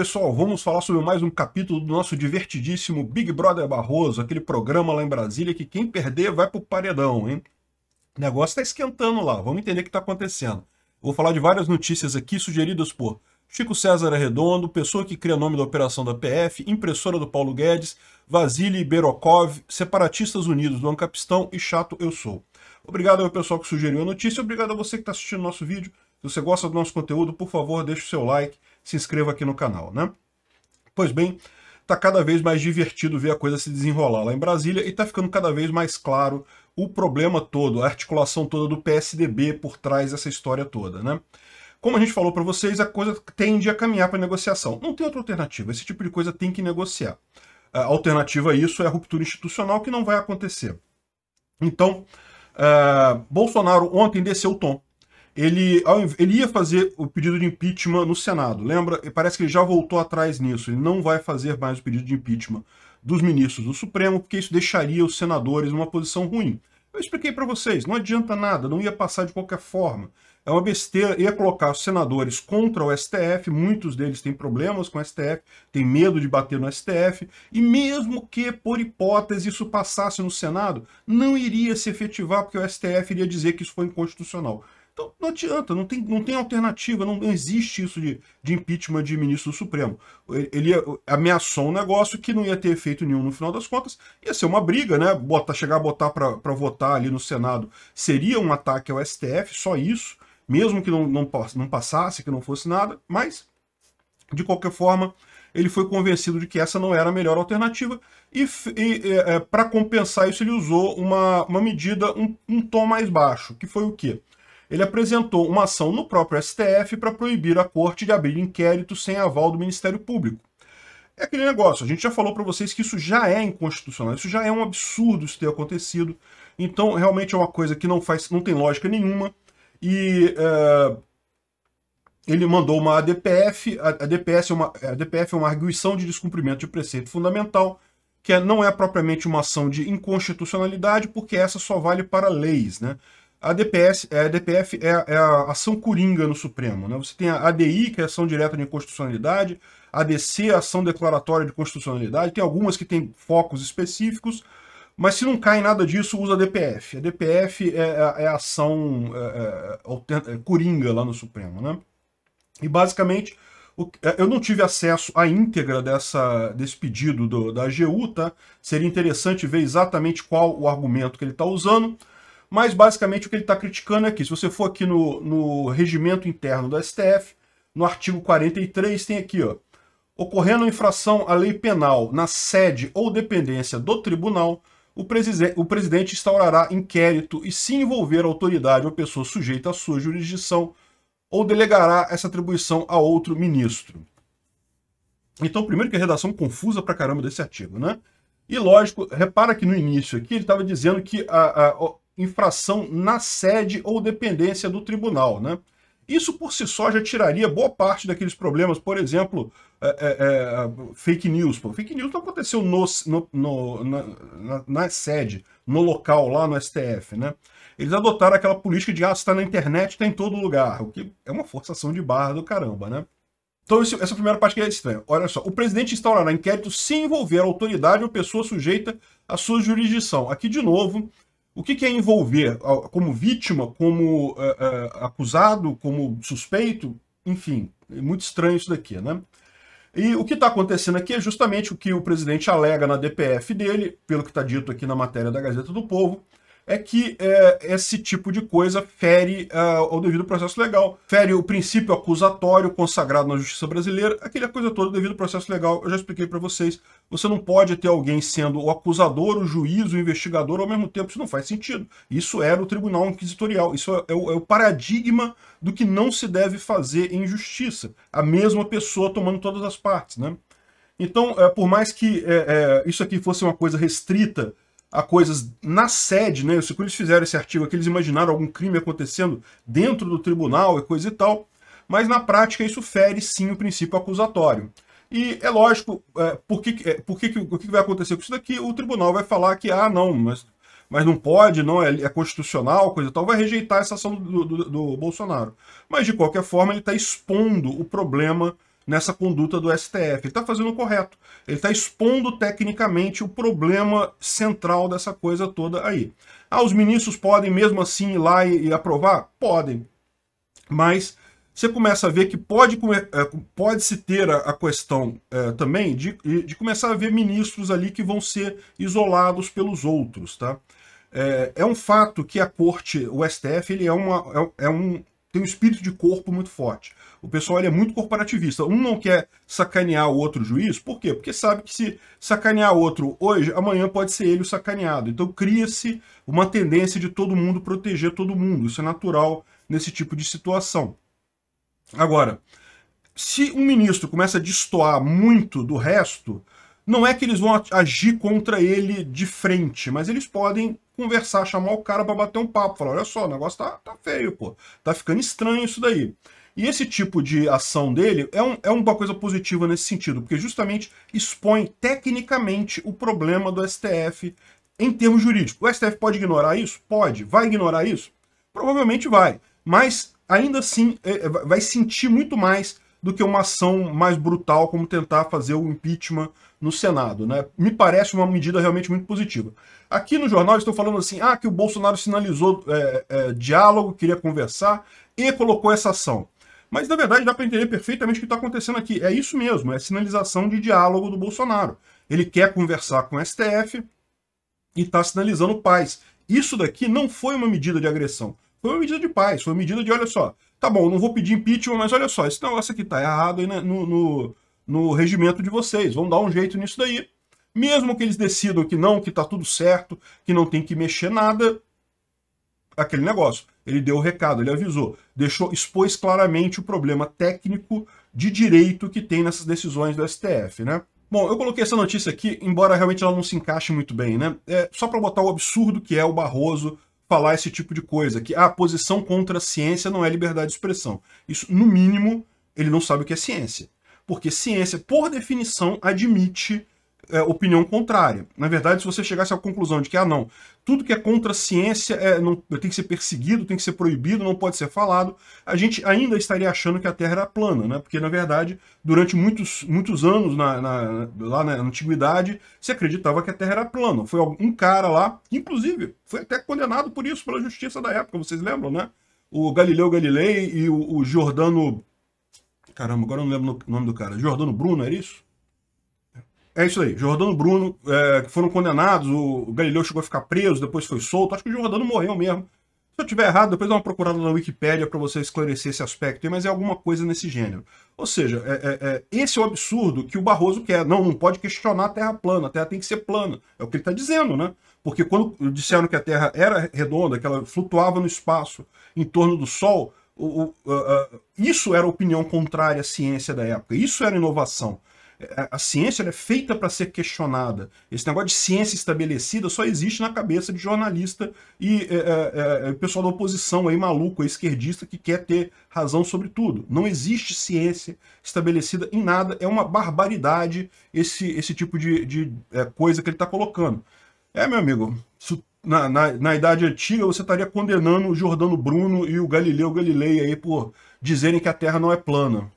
Pessoal, vamos falar sobre mais um capítulo do nosso divertidíssimo Big Brother Barroso, aquele programa lá em Brasília que quem perder vai pro paredão, hein? O negócio tá esquentando lá, vamos entender o que tá acontecendo. Vou falar de várias notícias aqui sugeridas por Chico César Redondo, pessoa que cria nome da operação da PF, impressora do Paulo Guedes, Vasily Berokov, Separatistas Unidos do Ancapistão e Chato Eu Sou. Obrigado ao pessoal que sugeriu a notícia, obrigado a você que está assistindo nosso vídeo. Se você gosta do nosso conteúdo, por favor, deixe o seu like se inscreva aqui no canal, né? Pois bem, tá cada vez mais divertido ver a coisa se desenrolar lá em Brasília e tá ficando cada vez mais claro o problema todo, a articulação toda do PSDB por trás dessa história toda, né? Como a gente falou para vocês, a coisa tende a caminhar para negociação. Não tem outra alternativa, esse tipo de coisa tem que negociar. A alternativa a isso é a ruptura institucional, que não vai acontecer. Então, uh, Bolsonaro ontem desceu o tom ele, ele ia fazer o pedido de impeachment no Senado, lembra? E parece que ele já voltou atrás nisso, ele não vai fazer mais o pedido de impeachment dos ministros do Supremo, porque isso deixaria os senadores numa posição ruim. Eu expliquei para vocês, não adianta nada, não ia passar de qualquer forma. É uma besteira, ia colocar os senadores contra o STF, muitos deles têm problemas com o STF, têm medo de bater no STF, e mesmo que, por hipótese, isso passasse no Senado, não iria se efetivar, porque o STF iria dizer que isso foi inconstitucional. Então não adianta, não tem, não tem alternativa, não, existe isso de, de impeachment de ministro do Supremo. Ele, ele, ameaçou um negócio que não ia ter efeito nenhum no final das contas, ia ser uma briga, né? Botar, chegar a botar para votar ali no Senado seria um ataque ao STF, só isso, mesmo que não, não, não passasse, que não fosse nada, mas de qualquer forma ele foi convencido de que essa não era a melhor alternativa e, e é, é para compensar isso ele usou uma, uma medida, um, um tom mais baixo, que foi o quê? ele apresentou uma ação no próprio STF para proibir a corte de abrir inquérito sem aval do Ministério Público. É aquele negócio, a gente já falou para vocês que isso já é inconstitucional, isso já é um absurdo isso ter acontecido. Então, realmente é uma coisa que não faz, não tem lógica nenhuma. E é, ele mandou uma ADPF, a, a, DPS é uma, a DPF é uma arguição de descumprimento de preceito fundamental, que é, não é propriamente uma ação de inconstitucionalidade, porque essa só vale para leis, né? A, DPS, é, a DPF é, é, a ação coringa no Supremo. Né? Você tem a ADI, que é a ação direta de inconstitucionalidade, a DC, a ação declaratória de constitucionalidade, tem algumas que têm focos específicos, mas se não cai nada disso, usa a DPF. A DPF é, é, é a ação é, é, coringa lá no Supremo. Né? E basicamente, o, eu não tive acesso à íntegra dessa, desse pedido do, da AGU, tá? Seria interessante ver exatamente qual o argumento que ele está usando, mas basicamente o que ele está criticando é que, se você for aqui no, no regimento interno do STF, no artigo 43, tem aqui, ó. Ocorrendo infração à lei penal na sede ou dependência do tribunal, o, o presidente instaurará inquérito e, se envolver autoridade ou pessoa sujeita à sua jurisdição, ou delegará essa atribuição a outro ministro. Então, primeiro que a redação confusa pra caramba desse artigo, né? E lógico, repara que no início aqui ele estava dizendo que a, a, infração na sede ou dependência do tribunal. Né? Isso por si só já tiraria boa parte daqueles problemas, por exemplo, é, é, é fake news. Pô. Fake news não aconteceu no, no, no na, na, sede, no local, lá no STF. Né? Eles adotaram aquela política de, ah, está na internet, está em todo lugar, o que é uma forçação de barra do caramba, né? Então, essa primeira parte que é estranha. Olha só, o presidente instaurará inquérito se envolver a autoridade ou pessoa sujeita à sua jurisdição. Aqui, de novo, o que, que, é envolver como vítima, como é, é, acusado, como suspeito? Enfim, é muito estranho isso daqui, né? E o que está acontecendo aqui é justamente o que o presidente alega na DPF dele, pelo que está dito aqui na matéria da Gazeta do Povo, é que é, esse tipo de coisa fere uh, ao devido processo legal. Fere o princípio acusatório consagrado na justiça brasileira, aquela coisa toda, devido processo legal, eu já expliquei para vocês. Você não pode ter alguém sendo o acusador, o juiz, o investigador ao mesmo tempo, isso não faz sentido. Isso era é o tribunal inquisitorial, isso é, é, o, é o paradigma do que não se deve fazer em justiça. A mesma pessoa tomando todas as partes, né? Então, é, por mais que isso aqui fosse uma coisa restrita a coisas na sede, né? Eu sei que eles fizeram esse artigo aqui, eles imaginaram algum crime acontecendo dentro do tribunal e coisa e tal, mas na prática isso fere sim o princípio acusatório. E é lógico, é, por que, é, por que, o que vai acontecer com isso daqui? O tribunal vai falar que, ah, não, mas, mas não pode, não, é, é constitucional, coisa e tal, vai rejeitar essa ação do, do, do Bolsonaro. Mas, de qualquer forma, ele está expondo o problema nessa conduta do STF. Ele está fazendo o correto. Ele está expondo tecnicamente o problema central dessa coisa toda aí. Ah, os ministros podem mesmo assim ir lá e, e aprovar? Podem. Mas você começa a ver que pode, é, pode se ter a, a questão é, também de, de começar a ver ministros ali que vão ser isolados pelos outros, tá? É, é um fato que a corte, o STF, ele é, uma, é, é um, tem um espírito de corpo muito forte. O pessoal é muito corporativista. Um não quer sacanear o outro juiz, por quê? Porque sabe que se sacanear outro hoje, amanhã pode ser ele o sacaneado. Então cria-se uma tendência de todo mundo proteger todo mundo. Isso é natural nesse tipo de situação. Agora, se um ministro começa a destoar muito do resto, não é que eles vão agir contra ele de frente, mas eles podem conversar, chamar o cara para bater um papo, falar, olha só, o negócio tá, tá feio, pô, tá ficando estranho isso daí. E esse tipo de ação dele é, um, é uma coisa positiva nesse sentido, porque justamente expõe tecnicamente o problema do STF em termos jurídicos. O STF pode ignorar isso? Pode. Vai ignorar isso? Provavelmente vai. Mas ainda assim é, é, vai sentir muito mais do que uma ação mais brutal como tentar fazer o impeachment no Senado. Né? Me parece uma medida realmente muito positiva. Aqui no jornal estão falando assim, ah, que o Bolsonaro sinalizou é, é, diálogo, queria conversar e colocou essa ação. Mas, na verdade, dá para entender perfeitamente o que está acontecendo aqui. É isso mesmo, é sinalização de diálogo do Bolsonaro. Ele quer conversar com o STF e está sinalizando paz. Isso daqui não foi uma medida de agressão. Foi uma medida de paz, foi uma medida de, olha só, tá bom, não vou pedir impeachment, mas olha só, esse negócio aqui está errado no, no, no regimento de vocês. Vão dar um jeito nisso daí. Mesmo que eles decidam que não, que está tudo certo, que não tem que mexer nada, aquele negócio ele deu o recado, ele avisou, deixou, expôs claramente o problema técnico de direito que tem nessas decisões do STF, né? Bom, eu coloquei essa notícia aqui, embora realmente ela não se encaixe muito bem, né? É só para botar o absurdo que é o Barroso falar esse tipo de coisa, que a ah, posição contra a ciência não é liberdade de expressão. Isso, no mínimo, ele não sabe o que é ciência. Porque ciência, por definição, admite é, opinião contrária. Na verdade, se você chegasse à conclusão de que, ah, não, tudo que é contra a ciência é, não, tem que ser perseguido, tem que ser proibido, não pode ser falado, a gente ainda estaria achando que a Terra era plana, né? Porque, na verdade, durante muitos, muitos anos na, na, lá na Antiguidade, se acreditava que a Terra era plana. Foi um cara lá, que, inclusive, foi até condenado por isso pela justiça da época, vocês lembram, né? O Galileu Galilei e o, o Giordano... Caramba, agora eu não lembro o nome do cara. Giordano Bruno, era isso? É isso aí. Jordano Bruno é, foram condenados, o Galileu chegou a ficar preso, depois foi solto. Acho que o Jordano morreu mesmo. Se eu tiver errado, depois dá uma procurada na Wikipédia para você esclarecer esse aspecto aí, mas é alguma coisa nesse gênero. Ou seja, é, é, é, esse é o absurdo que o Barroso quer. Não, não pode questionar a Terra plana, a Terra tem que ser plana. É o que ele está dizendo, né? Porque quando disseram que a Terra era redonda, que ela flutuava no espaço em torno do Sol, o, o, isso era opinião contrária à ciência da época, isso era inovação. É, a, ciência é feita para ser questionada. Esse negócio de ciência estabelecida só existe na cabeça de jornalista e é é, é, é, pessoal da oposição aí maluco, esquerdista, que quer ter razão sobre tudo. Não existe ciência estabelecida em nada. É uma barbaridade esse, esse tipo de, de coisa que ele está colocando. É, meu amigo, na, na, na, Idade Antiga, você estaria condenando o Jordano Bruno e o Galileu Galilei aí por dizerem que a Terra não é plana.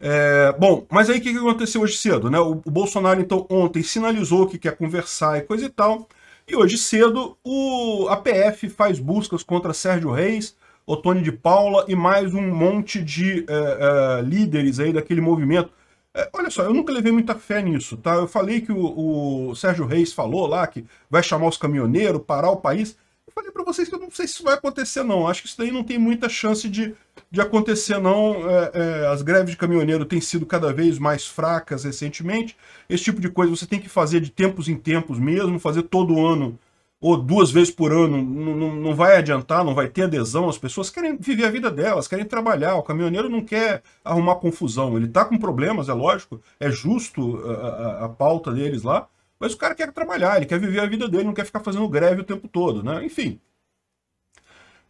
É, bom, mas aí o que, que aconteceu hoje cedo? Né? O, o, Bolsonaro, então, ontem sinalizou que quer conversar e coisa e tal. E hoje cedo, o, a PF faz buscas contra Sérgio Reis, Otônio de Paula e mais um monte de é, é, líderes aí daquele movimento. É, olha só, eu nunca levei muita fé nisso, tá? Eu falei que o, o Sérgio Reis falou lá que vai chamar os caminhoneiros, parar o país. Eu falei para vocês que eu não sei se isso vai acontecer, não. Acho que isso daí não tem muita chance de de acontecer, não. É, é, as greves de caminhoneiro têm sido cada vez mais fracas recentemente. Esse tipo de coisa você tem que fazer de tempos em tempos mesmo, fazer todo ano ou duas vezes por ano. Não, vai adiantar, não vai ter adesão. As pessoas querem viver a vida delas, querem trabalhar. O caminhoneiro não quer arrumar confusão. Ele está com problemas, é lógico, é justo a, a, a pauta deles lá. Mas o cara quer trabalhar, ele quer viver a vida dele, não quer ficar fazendo greve o tempo todo, né? Enfim,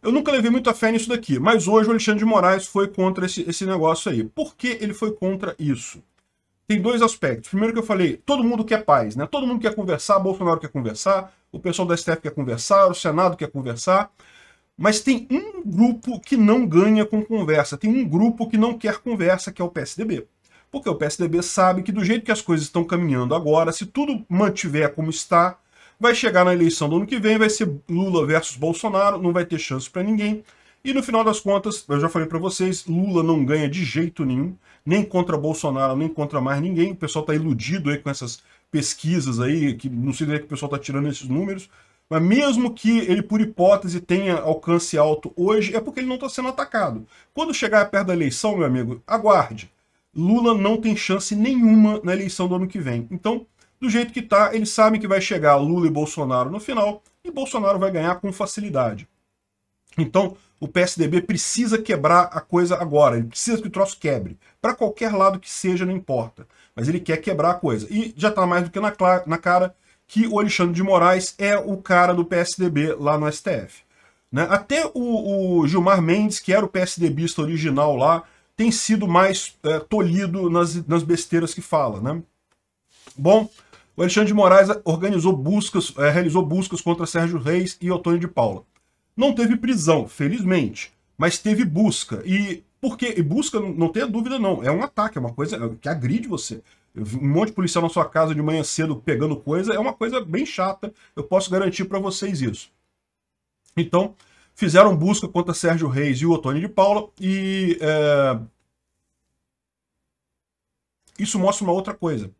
eu nunca levei muita fé nisso daqui, mas hoje o Alexandre de Moraes foi contra esse, esse negócio aí. Por que ele foi contra isso? Tem dois aspectos. Primeiro que eu falei, todo mundo quer paz, né? Todo mundo quer conversar, Bolsonaro quer conversar, o pessoal da STF quer conversar, o Senado quer conversar. Mas tem um grupo que não ganha com conversa, tem um grupo que não quer conversa, que é o PSDB. Porque o PSDB sabe que do jeito que as coisas estão caminhando agora, se tudo mantiver como está, Vai chegar na eleição do ano que vem, vai ser Lula versus Bolsonaro, não vai ter chance para ninguém. E no final das contas, eu já falei para vocês, Lula não ganha de jeito nenhum, nem contra Bolsonaro, nem contra mais ninguém. O pessoal está iludido aí com essas pesquisas aí, que não sei é que o pessoal está tirando esses números. Mas mesmo que ele, por hipótese, tenha alcance alto hoje, é porque ele não está sendo atacado. Quando chegar perto da eleição, meu amigo, aguarde. Lula não tem chance nenhuma na eleição do ano que vem. Então, do jeito que está, eles sabem que vai chegar Lula e Bolsonaro no final e Bolsonaro vai ganhar com facilidade. Então, o PSDB precisa quebrar a coisa agora, ele precisa que o troço quebre. Para qualquer lado que seja, não importa. Mas ele quer quebrar a coisa. E já está mais do que na, na cara que o Alexandre de Moraes é o cara do PSDB lá no STF. Né? Até o, o, Gilmar Mendes, que era o PSDBista original lá, tem sido mais é, tolhido nas, nas besteiras que fala. Né? Bom, o Alexandre de Moraes organizou buscas, é, realizou buscas contra Sérgio Reis e Otônio de Paula. Não teve prisão, felizmente, mas teve busca. E porque e busca, não tenha dúvida não, é um ataque, é uma coisa que agride você. Um monte de policial na sua casa de manhã cedo pegando coisa é uma coisa bem chata, eu posso garantir para vocês isso. Então, fizeram busca contra Sérgio Reis e o Otônio de Paula e é... isso mostra uma outra coisa.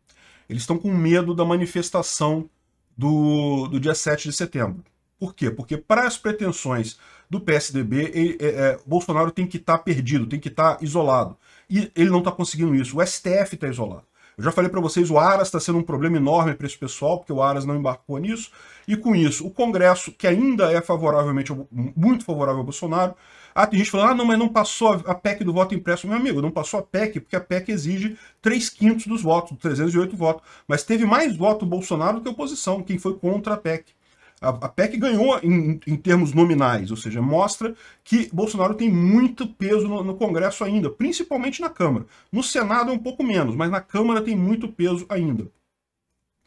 Eles estão com medo da manifestação do, do dia 7 de setembro. Por quê? Porque para as pretensões do PSDB, ele, é, é, Bolsonaro tem que estar tá perdido, tem que estar tá isolado. E ele não está conseguindo isso. O STF está isolado. Eu já falei para vocês, o Aras está sendo um problema enorme para esse pessoal, porque o Aras não embarcou nisso. E com isso, o Congresso, que ainda é favoravelmente, muito favorável ao Bolsonaro, ah, tem gente falando, ah, não, mas não passou a PEC do voto impresso. Meu amigo, não passou a PEC, porque a PEC exige 3 quintos dos votos, 308 votos. Mas teve mais voto Bolsonaro do que oposição, quem foi contra a PEC. A, PEC ganhou em, em, termos nominais, ou seja, mostra que Bolsonaro tem muito peso no, no Congresso ainda, principalmente na Câmara. No Senado é um pouco menos, mas na Câmara tem muito peso ainda.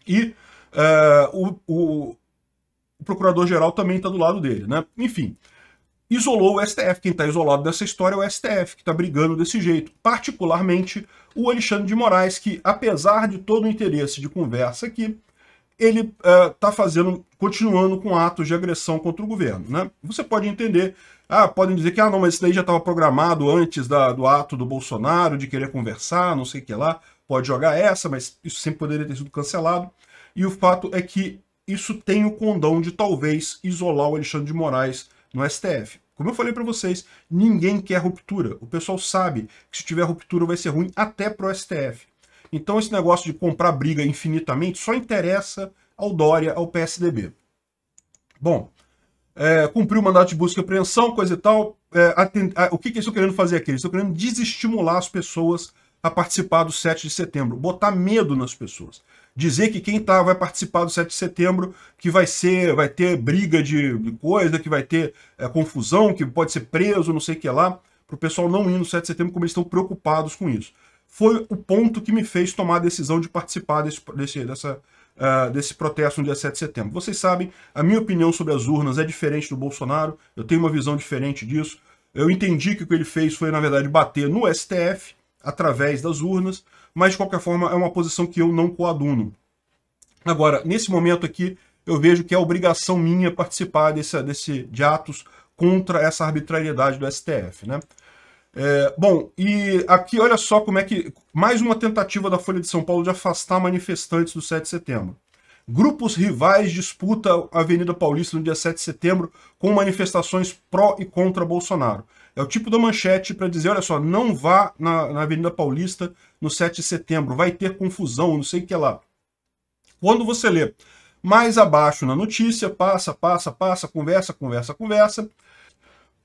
E uh, o, o, o procurador-geral também está do lado dele, né? Enfim, isolou o STF. Quem está isolado dessa história é o STF, que está brigando desse jeito. Particularmente o Alexandre de Moraes, que, apesar de todo o interesse de conversa aqui, ele está eh, uh, fazendo, continuando com atos de agressão contra o governo. Né? Você pode entender, ah, podem dizer que ah, não, mas isso daí já estava programado antes da, do ato do Bolsonaro, de querer conversar, não sei o que lá, pode jogar essa, mas isso sempre poderia ter sido cancelado. E o fato é que isso tem o condão de talvez isolar o Alexandre de Moraes no STF. Como eu falei para vocês, ninguém quer ruptura. O pessoal sabe que se tiver ruptura vai ser ruim até pro STF. Então esse negócio de comprar briga infinitamente só interessa ao Dória, ao PSDB. Bom, é, cumpriu o mandato de busca e apreensão, coisa e tal. É, atend... ah, o que, que eles estão querendo fazer aqui? Eles estão querendo desestimular as pessoas a participar do 7 de setembro, botar medo nas pessoas dizer que quem tá, vai participar do 7 de setembro, que vai ser, vai ter briga de, coisa, que vai ter é, confusão, que pode ser preso, não sei o que lá, para o pessoal não ir no 7 de setembro, como eles estão preocupados com isso. Foi o ponto que me fez tomar a decisão de participar desse, desse, dessa, uh, desse protesto no dia 7 de setembro. Vocês sabem, a minha opinião sobre as urnas é diferente do Bolsonaro, eu tenho uma visão diferente disso. Eu entendi que o que ele fez foi, na verdade, bater no STF, através das urnas, mas de qualquer forma é uma posição que eu não coaduno. Agora, nesse momento aqui, eu vejo que é obrigação minha participar desse, desse de atos contra essa arbitrariedade do STF, né? É, bom, e aqui olha só como é que. Mais uma tentativa da Folha de São Paulo de afastar manifestantes do 7 de setembro. Grupos rivais disputam a Avenida Paulista no dia 7 de setembro com manifestações pró e contra Bolsonaro. É o tipo da manchete para dizer, olha só, não vá na, na, Avenida Paulista no 7 de setembro, vai ter confusão, não sei o que lá. Quando você lê mais abaixo na notícia, passa, passa, passa, conversa, conversa, conversa.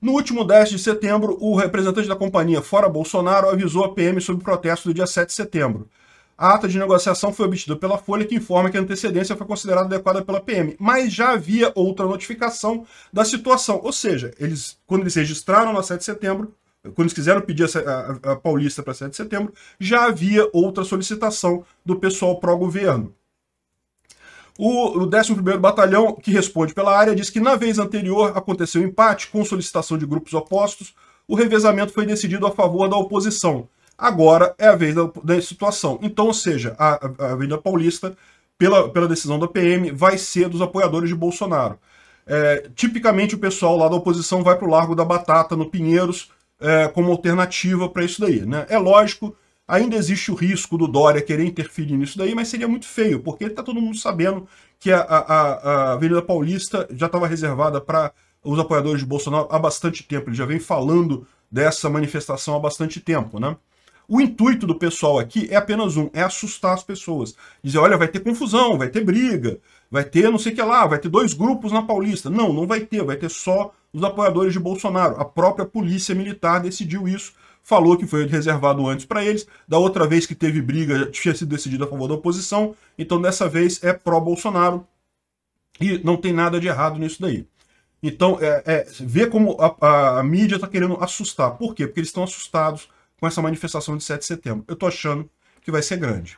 No último 10 de setembro, o representante da companhia Fora Bolsonaro avisou a PM sobre o protesto do dia 7 de setembro. A ata de negociação foi obtida pela Folha, que informa que a antecedência foi considerada adequada pela PM, mas já havia outra notificação da situação. Ou seja, eles, quando eles registraram na 7 de setembro, quando eles quiseram pedir a, a, a Paulista para 7 de setembro, já havia outra solicitação do pessoal pró-governo. O, o 11º Batalhão, que responde pela área, diz que na vez anterior aconteceu empate com solicitação de grupos opostos, o revezamento foi decidido a favor da oposição. Agora é a vez da, da situação. Então, ou seja, a, a Avenida Paulista, pela, pela decisão da PM, vai ser dos apoiadores de Bolsonaro. É, tipicamente o pessoal lá da oposição vai para o Largo da Batata, no Pinheiros, é, como alternativa para isso daí. Né? É lógico, ainda existe o risco do Dória querer interferir nisso daí, mas seria muito feio, porque está todo mundo sabendo que a, a, a Avenida Paulista já estava reservada para os apoiadores de Bolsonaro há bastante tempo. Ele já vem falando dessa manifestação há bastante tempo. Né? O intuito do pessoal aqui é apenas um, é assustar as pessoas. Dizer, olha, vai ter confusão, vai ter briga, vai ter não sei o que lá, vai ter dois grupos na Paulista. Não, não vai ter, vai ter só os apoiadores de Bolsonaro. A própria polícia militar decidiu isso, falou que foi reservado antes para eles. Da outra vez que teve briga, tinha sido decidido a favor da oposição. Então, dessa vez, é pró-Bolsonaro. E não tem nada de errado nisso daí. Então, é, é, vê como a, a, a mídia está querendo assustar. Por quê? Porque eles estão assustados com essa manifestação de 7 de setembro. Eu estou achando que vai ser grande.